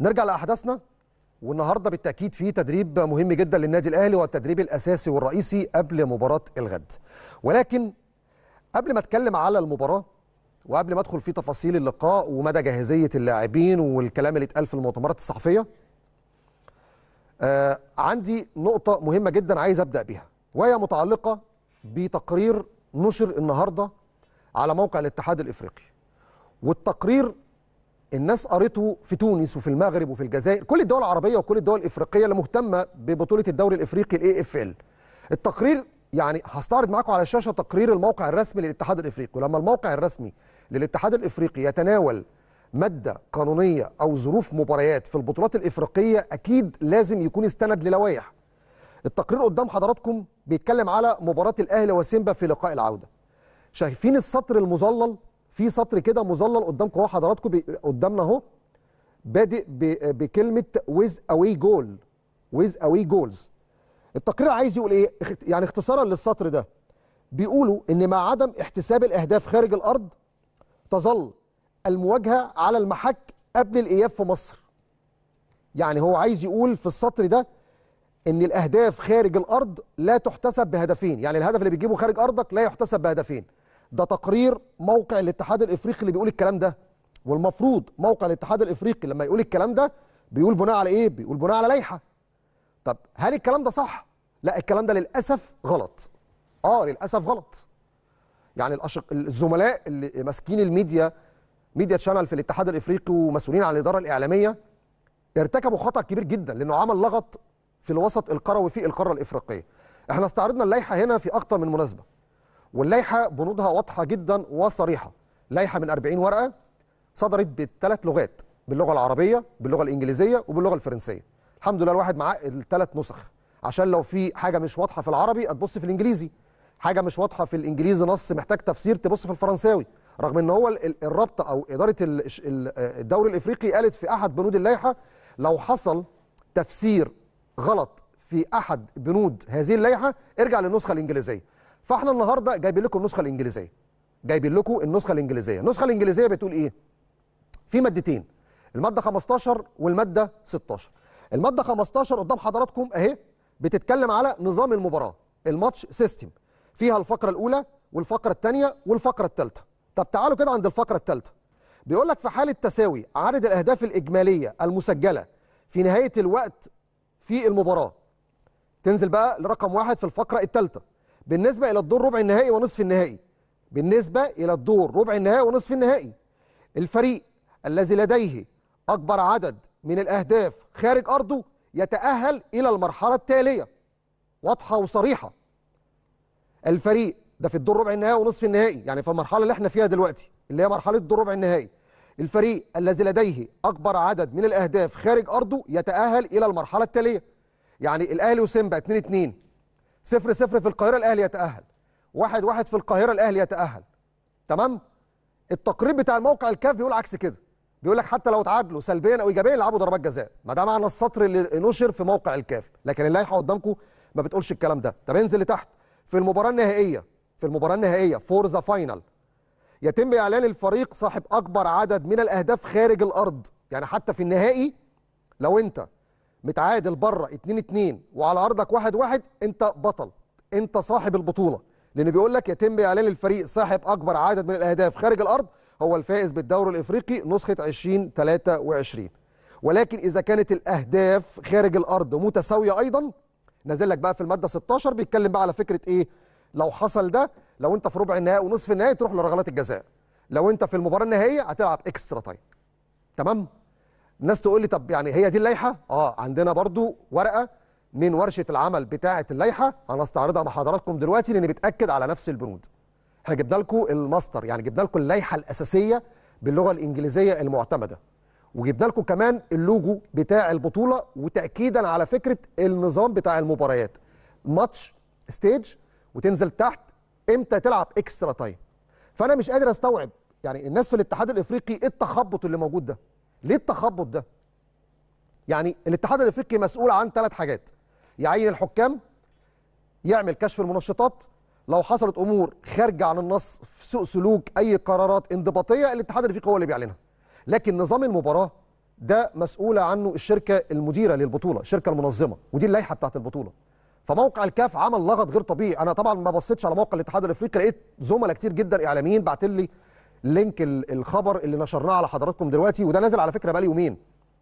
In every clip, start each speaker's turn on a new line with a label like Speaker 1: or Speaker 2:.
Speaker 1: نرجع لاحداثنا والنهارده بالتاكيد في تدريب مهم جدا للنادي الاهلي هو التدريب الاساسي والرئيسي قبل مباراه الغد ولكن قبل ما اتكلم على المباراه وقبل ما ادخل في تفاصيل اللقاء ومدى جاهزيه اللاعبين والكلام اللي اتقال في المؤتمرات الصحفيه آه عندي نقطه مهمه جدا عايز ابدا بيها وهي متعلقه بتقرير نشر النهارده على موقع الاتحاد الافريقي والتقرير الناس قريته في تونس وفي المغرب وفي الجزائر كل الدول العربيه وكل الدول الافريقيه اللي مهتمه ببطوله الدوري الافريقي الاي اف ال التقرير يعني هستعرض معاكم على الشاشه تقرير الموقع الرسمي للاتحاد الافريقي ولما الموقع الرسمي للاتحاد الافريقي يتناول ماده قانونيه او ظروف مباريات في البطولات الافريقيه اكيد لازم يكون استند للوائح التقرير قدام حضراتكم بيتكلم على مباراه الاهلي وسيمبا في لقاء العوده شايفين السطر المظلل في سطر كده مظلل قدامكم اهو حضراتكم قدامنا اهو بادئ بكلمه ويز اوي جول ويز اوي جولز التقرير عايز يقول ايه يعني اختصارا للسطر ده بيقولوا ان مع عدم احتساب الاهداف خارج الارض تظل المواجهه على المحك قبل الاياب في مصر يعني هو عايز يقول في السطر ده ان الاهداف خارج الارض لا تحتسب بهدفين يعني الهدف اللي بتجيبه خارج ارضك لا يحتسب بهدفين ده تقرير موقع الاتحاد الافريقي اللي بيقول الكلام ده والمفروض موقع الاتحاد الافريقي لما يقول الكلام ده بيقول بناء على ايه بيقول بناء على لائحه طب هل الكلام ده صح لا الكلام ده للاسف غلط اه للاسف غلط يعني الأشق... الزملاء اللي ماسكين الميديا ميديا شانل في الاتحاد الافريقي ومسؤولين عن الاداره الاعلاميه ارتكبوا خطا كبير جدا لانه عمل لغط في الوسط القروي في القاره الافريقيه احنا استعرضنا اللائحه هنا في اكتر من مناسبه واللائحه بنودها واضحه جدا وصريحه لائحه من 40 ورقه صدرت بالثلاث لغات باللغه العربيه باللغه الانجليزيه وباللغه الفرنسيه الحمد لله الواحد معاه الثلاث نسخ عشان لو في حاجه مش واضحه في العربي هتبص في الانجليزي حاجه مش واضحه في الانجليزي نص محتاج تفسير تبص في الفرنساوي رغم ان هو الرابطه او اداره الدوري الافريقي قالت في احد بنود اللائحه لو حصل تفسير غلط في احد بنود هذه اللائحه ارجع للنسخه الانجليزيه فاحنا النهارده جايبين لكم النسخه الانجليزيه جايبين لكم النسخه الانجليزيه النسخه الانجليزيه بتقول ايه في مادتين الماده 15 والماده 16 الماده 15 قدام حضراتكم اهي بتتكلم على نظام المباراه الماتش سيستم فيها الفقره الاولى والفقره الثانيه والفقره الثالثه طب تعالوا كده عند الفقره الثالثه بيقول لك في حاله تساوي عدد الاهداف الاجماليه المسجله في نهايه الوقت في المباراه تنزل بقى لرقم واحد في الفقره الثالثه بالنسبة إلى الدور ربع النهائي ونصف النهائي بالنسبة إلى الدور ربع النهائي ونصف النهائي الفريق الذي لديه أكبر عدد من الأهداف خارج أرضه يتأهل إلى المرحلة التالية واضحة وصريحة الفريق ده في الدور ربع النهائي ونصف النهائي يعني في المرحلة اللي احنا فيها دلوقتي اللي هي مرحلة الدور ربع النهائي الفريق الذي لديه أكبر عدد من الأهداف خارج أرضه يتأهل إلى المرحلة التالية يعني الأهلي وسيمبا 2 2 صفر صفر في القاهرة الأهلي يتأهل واحد واحد في القاهرة الأهلي يتأهل تمام التقرير بتاع الموقع الكاف بيقول عكس كده بيقول لك حتى لو اتعادلوا سلبيا او ايجابيا يلعبوا ضربات جزاء ما ده معنى السطر اللي نشر في موقع الكاف لكن اللائحه قدامكم ما بتقولش الكلام ده طب انزل لتحت في المباراه النهائيه في المباراه النهائيه فور ذا فاينل يتم اعلان الفريق صاحب اكبر عدد من الاهداف خارج الارض يعني حتى في النهائي لو انت متعادل بره 2 2 وعلى ارضك 1 1 انت بطل انت صاحب البطوله لان بيقول لك يتم اعلان الفريق صاحب اكبر عدد من الاهداف خارج الارض هو الفائز بالدوري الافريقي نسخه 2023 ولكن اذا كانت الاهداف خارج الارض متساويه ايضا نازل لك بقى في الماده 16 بيتكلم بقى على فكره ايه لو حصل ده لو انت في ربع النهائي ونصف النهائي تروح لرغلات الجزاء لو انت في المباراه النهائيه هتلعب اكسترا تايم تمام الناس تقول لي طب يعني هي دي اللائحه اه عندنا برضو ورقه من ورشه العمل بتاعه اللائحه هنستعرضها مع حضراتكم دلوقتي لان بتاكد على نفس البنود احنا جبنا لكم الماستر يعني جبنا لكم اللائحه الاساسيه باللغه الانجليزيه المعتمده وجبنا لكم كمان اللوجو بتاع البطوله وتاكيدا على فكره النظام بتاع المباريات ماتش ستيج وتنزل تحت امتى تلعب اكسترا تايم فانا مش قادر استوعب يعني الناس في الاتحاد الافريقي ايه التخبط اللي موجود ده ليه التخبط ده يعني الاتحاد الافريقي مسؤول عن ثلاث حاجات يعين الحكام يعمل كشف المنشطات لو حصلت امور خارجه عن النص في سوء سلوك اي قرارات انضباطيه الاتحاد الافريقي هو اللي بيعلنها لكن نظام المباراه ده مسؤوله عنه الشركه المديره للبطوله الشركه المنظمه ودي اللائحه بتاعت البطوله فموقع الكاف عمل لغط غير طبيعي انا طبعا ما بصيتش على موقع الاتحاد الافريقي لقيت زملاء كتير جدا اعلاميين بعتلي لي لينك الخبر اللي نشرناه على حضراتكم دلوقتي وده نازل على فكره بقى يومين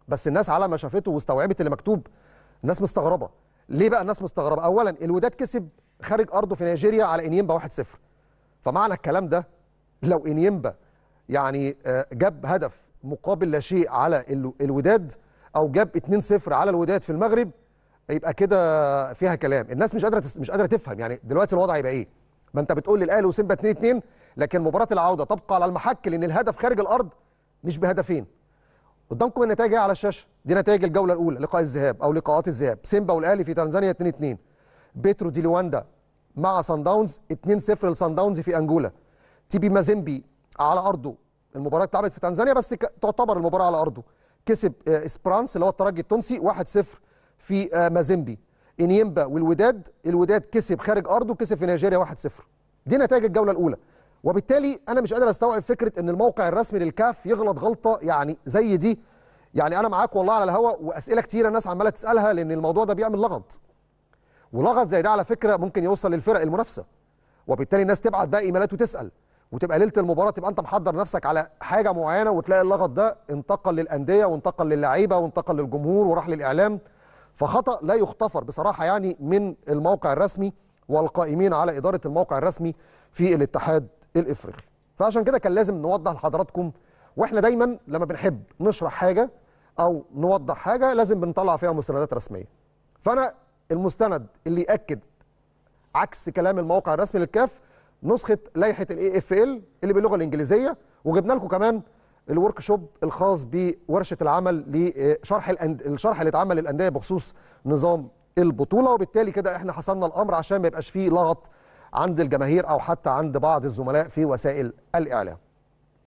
Speaker 1: بس الناس على ما شافته واستوعبت اللي مكتوب الناس مستغربه ليه بقى الناس مستغربه اولا الوداد كسب خارج ارضه في نيجيريا على انيمبا 1-0 فمعنى الكلام ده لو انيمبا يعني آه، جاب هدف مقابل لا شيء على الوداد او جاب 2-0 على الوداد في المغرب يبقى كده فيها كلام الناس مش قادره مش قادره تفهم يعني دلوقتي الوضع هيبقى ايه ما انت بتقول لي الاهلي وسيمبا 2-2 لكن مباراه العوده تبقى على المحك لان الهدف خارج الارض مش بهدفين قدامكم النتائج إيه على الشاشه دي نتائج الجوله الاولى لقاء الذهاب او لقاءات الذهاب سيمبا والاهلي في تنزانيا 2 2 بيترو دي لواندا مع سان داونز 2 0 لسان داونز في انجولا تيبي مازيمبي على ارضه المباراه اتلعبت في تنزانيا بس تعتبر المباراه على ارضه كسب آه، اسبرانس اللي هو الترجي التونسي 1 0 في آه، مازيمبي انيمبا والوداد الوداد كسب خارج ارضه كسب في نيجيريا 1 0 دي نتائج الجوله الاولى وبالتالي انا مش قادر استوعب فكره ان الموقع الرسمي للكاف يغلط غلطه يعني زي دي يعني انا معاك والله على الهواء واسئله كتيره الناس عماله تسالها لان الموضوع ده بيعمل لغط ولغط زي ده على فكره ممكن يوصل للفرق المنافسه وبالتالي الناس تبعت بقى ايميلات وتسال وتبقى ليله المباراه تبقى انت محضر نفسك على حاجه معينه وتلاقي اللغط ده انتقل للانديه وانتقل للعيبه وانتقل للجمهور وراح للاعلام فخطا لا يغتفر بصراحه يعني من الموقع الرسمي والقائمين على اداره الموقع الرسمي في الاتحاد الافريقي فعشان كده كان لازم نوضح لحضراتكم واحنا دايما لما بنحب نشرح حاجه او نوضح حاجه لازم بنطلع فيها مستندات رسميه فانا المستند اللي ياكد عكس كلام الموقع الرسمي للكاف نسخه لائحه الاي اف ال اللي باللغه الانجليزيه وجبنا لكم كمان الورك شوب الخاص بورشه العمل لشرح الأند... الشرح اللي اتعمل للانديه بخصوص نظام البطوله وبالتالي كده احنا حصلنا الامر عشان ما يبقاش فيه لغط عند الجماهير او حتى عند بعض الزملاء في وسائل الاعلام